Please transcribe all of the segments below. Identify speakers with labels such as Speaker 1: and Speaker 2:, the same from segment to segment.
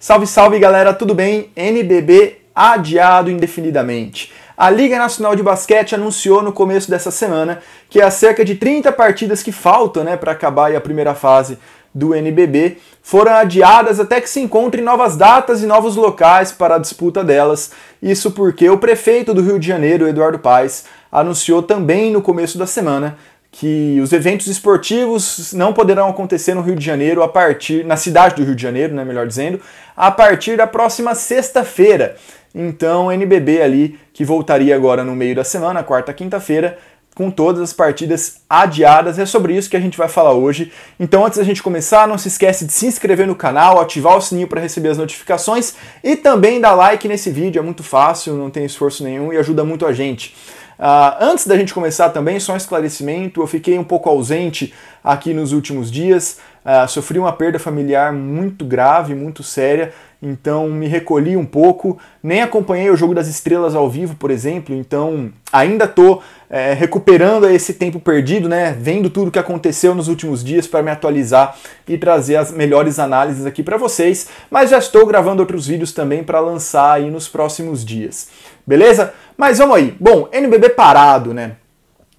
Speaker 1: Salve, salve galera, tudo bem? NBB adiado indefinidamente. A Liga Nacional de Basquete anunciou no começo dessa semana que as cerca de 30 partidas que faltam né, para acabar a primeira fase do NBB foram adiadas até que se encontrem novas datas e novos locais para a disputa delas. Isso porque o prefeito do Rio de Janeiro, Eduardo Paes, anunciou também no começo da semana que os eventos esportivos não poderão acontecer no Rio de Janeiro a partir na cidade do Rio de Janeiro, né, melhor dizendo, a partir da próxima sexta-feira. Então, NBB ali que voltaria agora no meio da semana, quarta, quinta-feira, com todas as partidas adiadas. É sobre isso que a gente vai falar hoje. Então, antes da gente começar, não se esquece de se inscrever no canal, ativar o sininho para receber as notificações e também dar like nesse vídeo. É muito fácil, não tem esforço nenhum e ajuda muito a gente. Ah, antes da gente começar também, só um esclarecimento, eu fiquei um pouco ausente aqui nos últimos dias, ah, sofri uma perda familiar muito grave, muito séria, então me recolhi um pouco, nem acompanhei o jogo das estrelas ao vivo, por exemplo, então ainda estou é, recuperando esse tempo perdido, né? Vendo tudo que aconteceu nos últimos dias para me atualizar e trazer as melhores análises aqui para vocês, mas já estou gravando outros vídeos também para lançar aí nos próximos dias. Beleza? Mas vamos aí. Bom, NBB parado, né?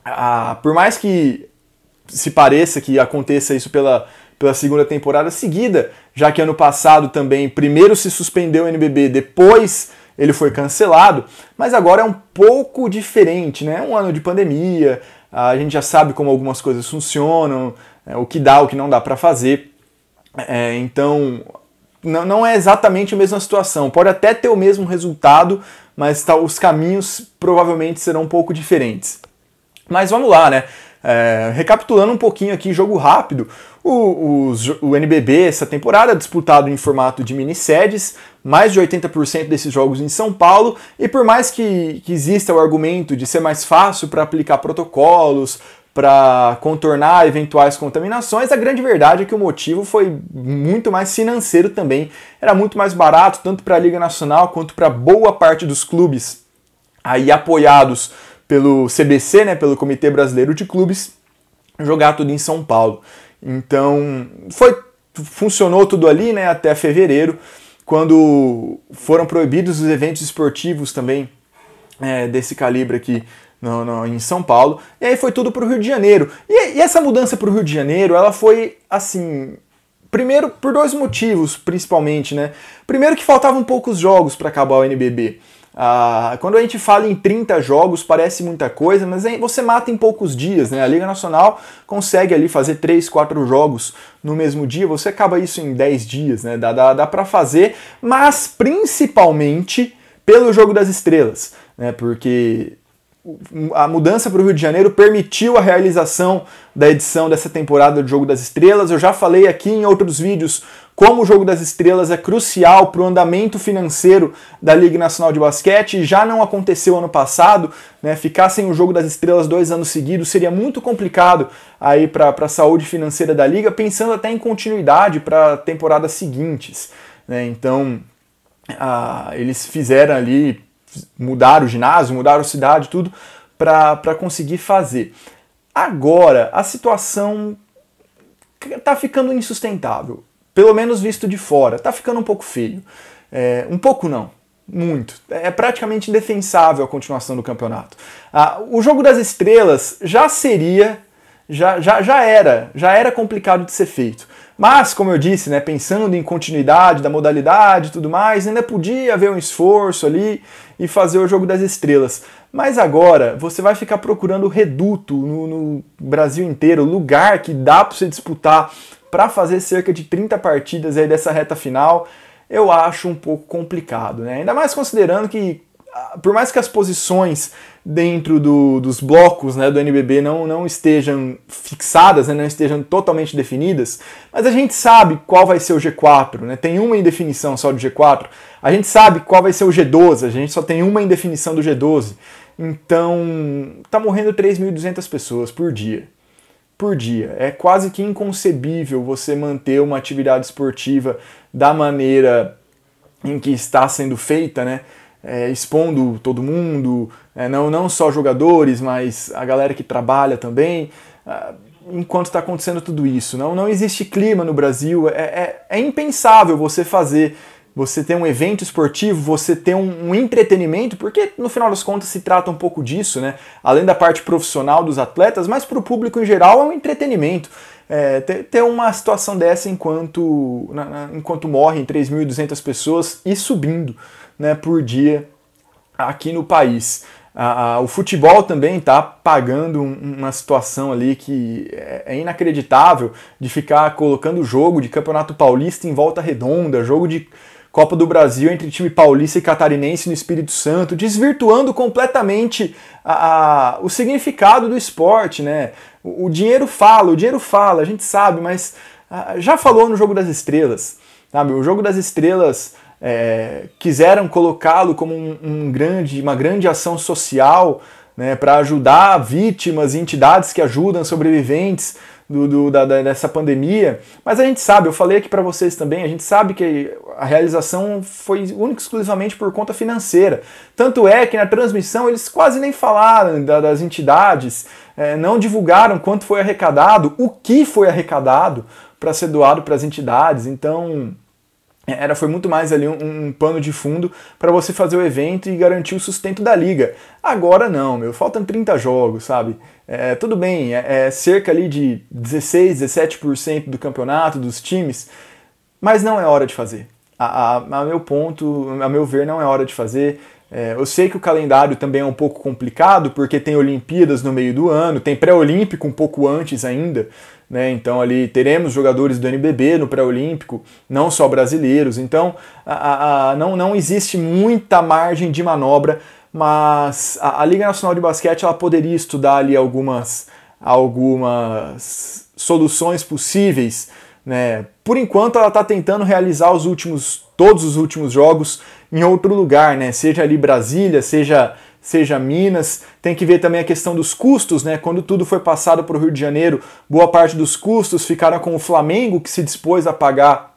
Speaker 1: Ah, por mais que se pareça que aconteça isso pela pela segunda temporada seguida, já que ano passado também primeiro se suspendeu o NBB, depois ele foi cancelado, mas agora é um pouco diferente, né? É um ano de pandemia, a gente já sabe como algumas coisas funcionam, é, o que dá, o que não dá para fazer. É, então, não, não é exatamente a mesma situação. Pode até ter o mesmo resultado, mas tá, os caminhos provavelmente serão um pouco diferentes. Mas vamos lá, né? É, recapitulando um pouquinho aqui, jogo rápido, o, o, o, NBB essa temporada é disputado em formato de mini-sedes, mais de 80% desses jogos em São Paulo, e por mais que, que exista o argumento de ser mais fácil para aplicar protocolos, para contornar eventuais contaminações, a grande verdade é que o motivo foi muito mais financeiro também. Era muito mais barato, tanto para a Liga Nacional quanto para boa parte dos clubes aí apoiados pelo CBC, né, pelo Comitê Brasileiro de Clubes, jogar tudo em São Paulo. Então, foi funcionou tudo ali, né, até fevereiro, quando foram proibidos os eventos esportivos também é, desse calibre aqui no, no, em São Paulo. E aí foi tudo para o Rio de Janeiro. E, e essa mudança para o Rio de Janeiro, ela foi assim. Primeiro, por dois motivos, principalmente, né? Primeiro que faltavam poucos jogos para acabar o NBB. Ah, quando a gente fala em 30 jogos, parece muita coisa, mas é, você mata em poucos dias, né? A Liga Nacional consegue ali fazer 3, 4 jogos no mesmo dia, você acaba isso em 10 dias, né? Dá, dá, dá para fazer, mas principalmente pelo jogo das estrelas, né? Porque a mudança para o Rio de Janeiro permitiu a realização da edição dessa temporada do Jogo das Estrelas. Eu já falei aqui em outros vídeos como o Jogo das Estrelas é crucial para o andamento financeiro da Liga Nacional de Basquete. Já não aconteceu ano passado, né? Ficar sem o Jogo das Estrelas dois anos seguidos seria muito complicado aí para a saúde financeira da liga, pensando até em continuidade para temporadas seguintes. Né? Então, ah, eles fizeram ali mudaram o ginásio, mudaram a cidade, tudo, para conseguir fazer. Agora, a situação está ficando insustentável, pelo menos visto de fora, está ficando um pouco feio. É, um pouco não, muito. É praticamente indefensável a continuação do campeonato. Ah, o jogo das estrelas já seria, já, já, já era, já era complicado de ser feito. Mas, como eu disse, né, pensando em continuidade da modalidade e tudo mais, ainda podia haver um esforço ali e fazer o jogo das estrelas. Mas agora você vai ficar procurando reduto no, no Brasil inteiro, lugar que dá para você disputar para fazer cerca de 30 partidas aí dessa reta final. Eu acho um pouco complicado, né? Ainda mais considerando que por mais que as posições dentro do, dos blocos né, do NBB não, não estejam fixadas, né, não estejam totalmente definidas, mas a gente sabe qual vai ser o G4, né, tem uma indefinição só do G4, a gente sabe qual vai ser o G12, a gente só tem uma indefinição do G12. Então, tá morrendo 3.200 pessoas por dia. Por dia. É quase que inconcebível você manter uma atividade esportiva da maneira em que está sendo feita, né? é, expondo todo mundo, é, não, não só jogadores, mas a galera que trabalha também, ah, enquanto está acontecendo tudo isso. Não, não existe clima no Brasil, é, é, é, impensável você fazer, você ter um evento esportivo, você ter um, um entretenimento, porque no final das contas se trata um pouco disso, né? além da parte profissional dos atletas, mas para o público em geral é um entretenimento. É, ter, ter, uma situação dessa enquanto, na, na, enquanto morrem 3.200 pessoas e subindo né, por dia aqui no país. o futebol também está pagando uma situação ali que é, é inacreditável de ficar colocando jogo de Campeonato Paulista em volta redonda, jogo de Copa do Brasil entre time paulista e catarinense no Espírito Santo, desvirtuando completamente a, a, o significado do esporte, né? O, o, dinheiro fala, o dinheiro fala, a gente sabe, mas a, ah, já falou no Jogo das Estrelas, sabe? O Jogo das Estrelas é, quiseram colocá-lo como um, um grande, uma grande ação social né, para ajudar vítimas e entidades que ajudam sobreviventes do, do, da, da, dessa pandemia. Mas a gente sabe, eu falei aqui para vocês também, a gente sabe que a realização foi única exclusivamente por conta financeira. Tanto é que na transmissão eles quase nem falaram da, das entidades, é, não divulgaram quanto foi arrecadado, o que foi arrecadado para ser doado para as entidades. Então, era foi muito mais ali um, um pano de fundo para você fazer o evento e garantir o sustento da liga. Agora não, meu, faltam 30 jogos, sabe? É, tudo bem, é, é cerca ali de 16, 17% do campeonato, dos times, mas não é hora de fazer. A, a, a meu ponto, a meu ver, não é hora de fazer. É, eu sei que o calendário também é um pouco complicado, porque tem Olimpíadas no meio do ano, tem pré-olímpico um pouco antes ainda, né? Então ali teremos jogadores do NBB no pré-olímpico, não só brasileiros. Então a, a, não, não existe muita margem de manobra, mas a, a Liga Nacional de Basquete ela poderia estudar ali algumas, algumas soluções possíveis né? Por enquanto ela está tentando realizar os últimos, todos os últimos jogos em outro lugar, né? seja ali Brasília, seja seja Minas. Tem que ver também a questão dos custos, né? Quando tudo foi passado para o Rio de Janeiro, boa parte dos custos ficaram com o Flamengo, que se dispôs a pagar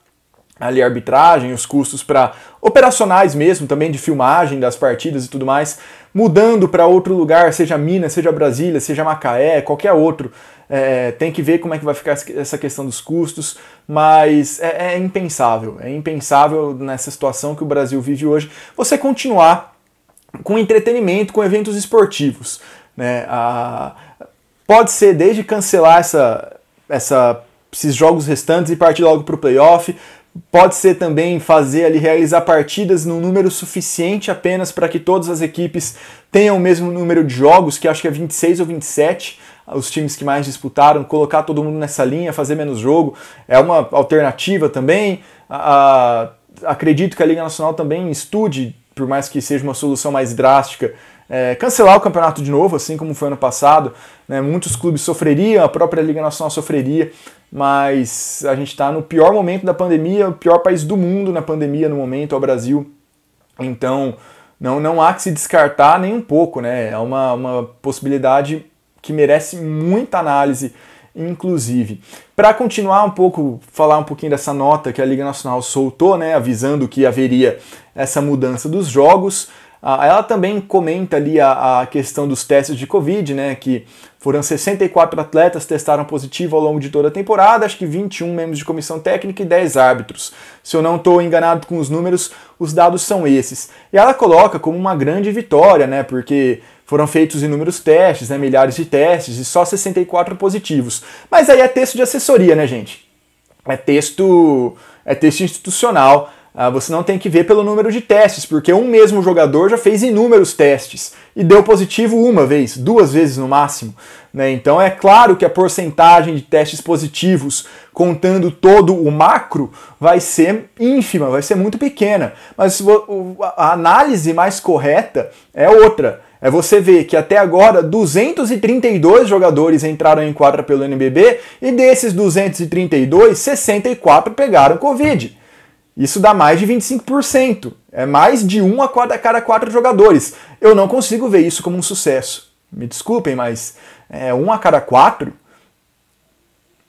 Speaker 1: ali a arbitragem, os custos para operacionais mesmo, também de filmagem das partidas e tudo mais mudando para outro lugar, seja Minas, seja Brasília, seja Macaé, qualquer outro. É, tem que ver como é que vai ficar essa questão dos custos, mas é, é impensável, é impensável nessa situação que o Brasil vive hoje, você continuar com entretenimento, com eventos esportivos. Né? A, pode ser desde cancelar essa, essa, esses jogos restantes e partir logo para o playoff, Pode ser também fazer ali realizar partidas num número suficiente apenas para que todas as equipes tenham o mesmo número de jogos, que acho que é 26 ou 27, os times que mais disputaram, colocar todo mundo nessa linha, fazer menos jogo, é uma alternativa também. A acredito que a Liga Nacional também estude, por mais que seja uma solução mais drástica, é, cancelar o campeonato de novo, assim como foi ano passado. Né? Muitos clubes sofreriam, a própria Liga Nacional sofreria, mas a gente está no pior momento da pandemia, o pior país do mundo na pandemia no momento é o Brasil. Então não, não há que se descartar nem um pouco, né? É uma, uma possibilidade que merece muita análise, inclusive. Para continuar um pouco, falar um pouquinho dessa nota que a Liga Nacional soltou, né? Avisando que haveria essa mudança dos jogos. Ah, ela também comenta ali a, a, questão dos testes de Covid, né? Que foram 64 atletas testaram positivo ao longo de toda a temporada, acho que 21 membros de comissão técnica e 10 árbitros. Se eu não estou enganado com os números, os dados são esses. E ela coloca como uma grande vitória, né? Porque foram feitos inúmeros testes, né, milhares de testes e só 64 positivos. Mas aí é texto de assessoria, né, gente? É texto, é texto institucional. Ah, você não tem que ver pelo número de testes, porque um mesmo jogador já fez inúmeros testes e deu positivo uma vez, duas vezes no máximo. Né? Então é claro que a porcentagem de testes positivos, contando todo o macro, vai ser ínfima, vai ser muito pequena. Mas a análise mais correta é outra. É você ver que até agora 232 jogadores entraram em quadra pelo NBB e desses 232, 64 pegaram Covid. Isso dá mais de 25%. É mais de um a cada quatro jogadores. Eu não consigo ver isso como um sucesso. Me desculpem, mas é, um a cada quatro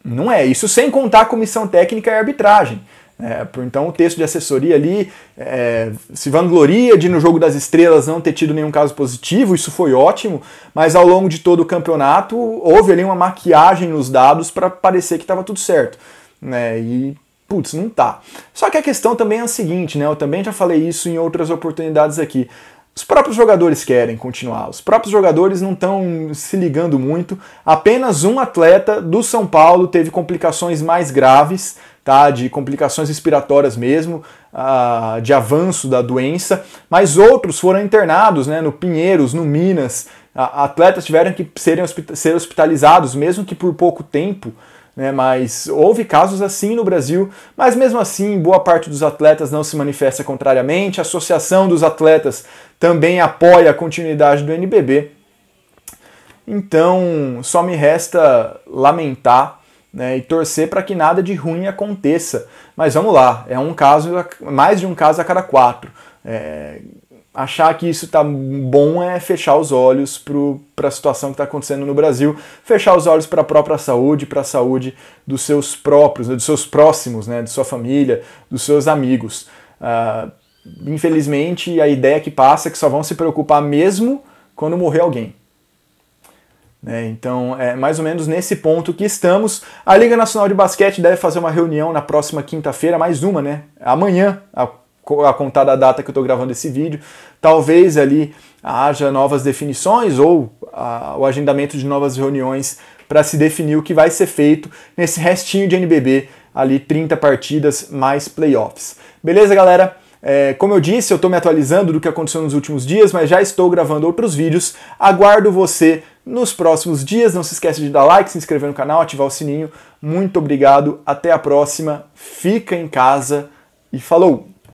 Speaker 1: não é. Isso sem contar a comissão técnica e arbitragem. É, então o texto de assessoria ali é, se vangloria de no jogo das estrelas não ter tido nenhum caso positivo, isso foi ótimo, mas ao longo de todo o campeonato houve ali uma maquiagem nos dados para parecer que estava tudo certo. Né? E Putz, não tá. Só que a questão também é a seguinte, né? Eu também já falei isso em outras oportunidades aqui. Os próprios jogadores querem continuar, os próprios jogadores não estão se ligando muito. Apenas um atleta do São Paulo teve complicações mais graves, tá? De complicações respiratórias mesmo, uh, de avanço da doença, mas outros foram internados, né? No Pinheiros, no Minas, uh, atletas tiveram que serem ser hospitalizados, mesmo que por pouco tempo né? Mas houve casos assim no Brasil, mas mesmo assim, boa parte dos atletas não se manifesta contrariamente. A Associação dos Atletas também apoia a continuidade do NBB. Então, só me resta lamentar né, e torcer para que nada de ruim aconteça. Mas vamos lá, é um caso, mais de um caso a cada quatro. É, achar que isso tá bom é fechar os olhos para a situação que está acontecendo no Brasil, fechar os olhos para a própria saúde, para a saúde dos seus próprios, né, dos seus próximos, né, de sua família, dos seus amigos. Uh, infelizmente, a ideia que passa é que só vão se preocupar mesmo quando morrer alguém. Né? Então, é mais ou menos nesse ponto que estamos. A Liga Nacional de Basquete deve fazer uma reunião na próxima quinta-feira, mais uma, né? Amanhã, a a contar da data que eu estou gravando esse vídeo. Talvez ali haja novas definições ou a, o agendamento de novas reuniões para se definir o que vai ser feito nesse restinho de NBB, ali 30 partidas mais playoffs. Beleza, galera? É, como eu disse, eu estou me atualizando do que aconteceu nos últimos dias, mas já estou gravando outros vídeos. Aguardo você nos próximos dias. Não se esqueça de dar like, se inscrever no canal, ativar o sininho. Muito obrigado, até a próxima. Fica em casa e falou!